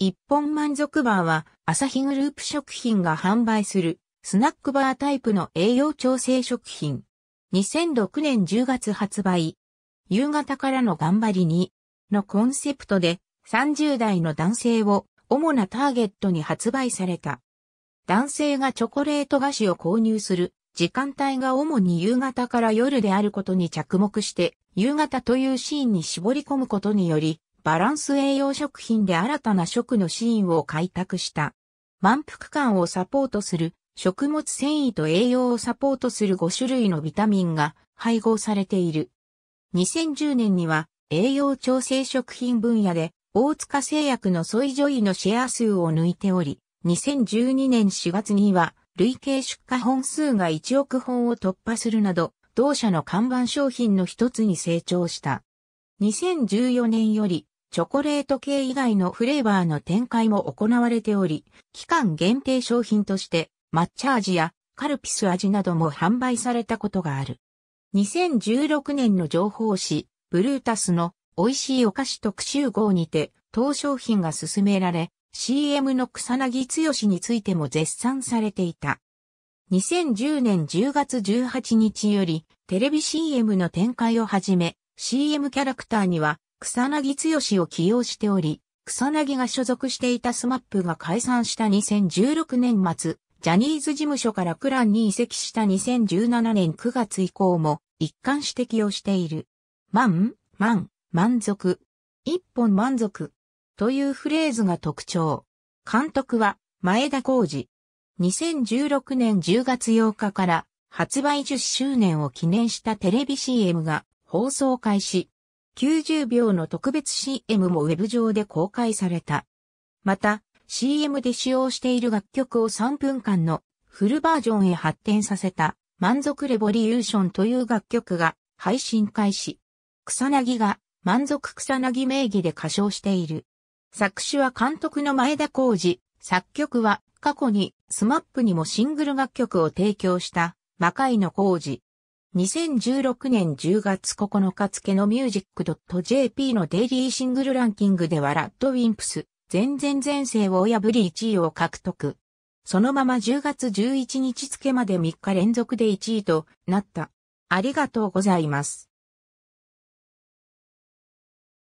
一本満足バーは、朝日グループ食品が販売する、スナックバータイプの栄養調整食品。2006年10月発売。夕方からの頑張りに、のコンセプトで、30代の男性を主なターゲットに発売された。男性がチョコレート菓子を購入する時間帯が主に夕方から夜であることに着目して、夕方というシーンに絞り込むことにより、バランス栄養食品で新たな食のシーンを開拓した。満腹感をサポートする食物繊維と栄養をサポートする5種類のビタミンが配合されている。2010年には栄養調整食品分野で大塚製薬のソイジョイのシェア数を抜いており、2012年4月には累計出荷本数が1億本を突破するなど、同社の看板商品の一つに成長した。2014年よりチョコレート系以外のフレーバーの展開も行われており、期間限定商品として抹茶味やカルピス味なども販売されたことがある。2016年の情報誌、ブルータスの美味しいお菓子特集号にて、当商品が進められ、CM の草薙剛についても絶賛されていた。2010年10月18日より、テレビ CM の展開をはじめ、CM キャラクターには草薙剛を起用しており、草薙が所属していたスマップが解散した2016年末、ジャニーズ事務所からクランに移籍した2017年9月以降も一貫して起用している。満、満、満足。一本満足。というフレーズが特徴。監督は前田浩二。2016年10月8日から発売10周年を記念したテレビ CM が放送開始。90秒の特別 CM もウェブ上で公開された。また、CM で使用している楽曲を3分間のフルバージョンへ発展させた満足レボリューションという楽曲が配信開始。草薙が満足草薙名義で歌唱している。作詞は監督の前田浩二、作曲は過去にスマップにもシングル楽曲を提供した魔界の浩二。2016年10月9日付の music.jp のデイリーシングルランキングではラッドウィンプス、全然前世を破り1位を獲得。そのまま10月11日付まで3日連続で1位となった。ありがとうございます。